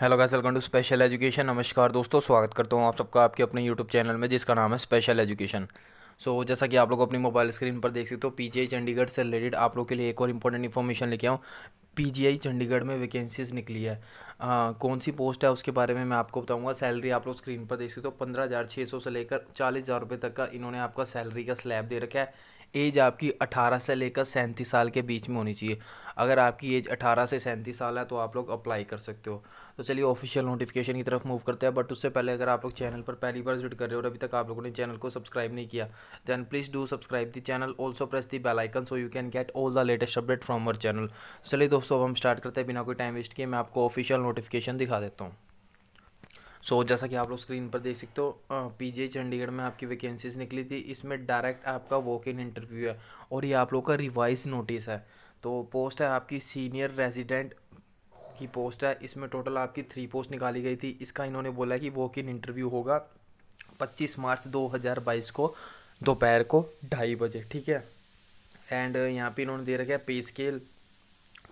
hello guys welcome to special education नमस्कार दोस्तों स्वागत करता हूँ आप सबका आपके अपने यूट्यूब चैनल में जिसका नाम है स्पेशल एजुकेशन सो जैसा कि आप लोग अपनी मोबाइल स्क्रीन पर देख सकते हो पीजीआई चंडीगढ़ से रिलेटेड आप लोग के लिए एक और इंपॉर्टेंट इन्फॉर्मेशन लेके आऊँ पीजीआई चंडीगढ़ में वैकेंसीज निकली है आ, कौन सी पोस्ट है उसके बारे में मैं आपको बताऊँगा सैलरी आप लोग स्क्रीन पर देख सकते हो पंद्रह हज़ार छः सौ से लेकर चालीस हज़ार रुपये तक का इन्होंने आपका सैलरी का स्लैब दे रखा है एज आपकी अठारह से लेकर सैंतीस साल के बीच में होनी चाहिए अगर आपकी एज अठारह से सैंतीस साल है तो आप लोग अप्लाई कर सकते हो तो चलिए ऑफिशियल नोटिफिकेशन की तरफ मूव करते हैं बट उससे पहले अगर आप लोग चैनल पर पहली बार विजिट कर रहे हो और अभी तक आप लोगों ने चैनल को सब्सक्राइब नहीं किया then please do subscribe the channel also press the bell icon so you can get all the latest update from our channel चलिए दोस्तों अब हम स्टार्ट करते हैं बिना कोई टाइम वेस्ट किए मैं आपको ऑफिशियल नोटिफिकेशन दिखा देता हूँ सो so, जैसा कि आप लोग स्क्रीन पर देख सकते हो पीजे चंडीगढ़ में आपकी वैकेंसीज निकली थी इसमें डायरेक्ट आपका वॉक इन इंटरव्यू है और ये आप लोग का रिवाइज नोटिस है तो पोस्ट है आपकी सीनियर रेजिडेंट की पोस्ट है इसमें टोटल आपकी थ्री पोस्ट निकाली गई थी इसका इन्होंने बोला कि वॉक इन इंटरव्यू होगा पच्चीस मार्च दो हज़ार बाईस को दोपहर को ढाई बजे ठीक है एंड यहाँ पे इन्होंने दे रखा है पे स्केल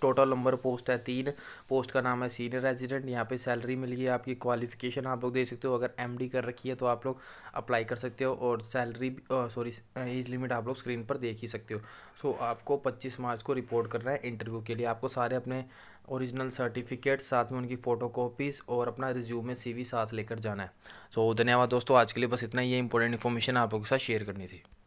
टोटल नंबर पोस्ट है तीन पोस्ट का नाम है सीनियर रेजिडेंट यहाँ पे सैलरी मिली है आपकी क्वालिफिकेशन आप लोग दे सकते हो अगर एमडी कर रखी है तो आप लोग अप्लाई कर सकते हो और सैलरी सॉरी एज लिमिट आप लोग स्क्रीन पर देख ही सकते हो सो so, आपको पच्चीस मार्च को रिपोर्ट करना है इंटरव्यू के लिए आपको सारे अपने ओरिजिनल सर्टिफिकेट साथ में उनकी फोटो और अपना रिज्यूमे सी साथ लेकर जाना है सो so, धन्यवाद दोस्तों आज के लिए बस इतना ही ये इंपॉर्टेंट इन्फॉर्मेशन आप लोगों के साथ शेयर करनी थी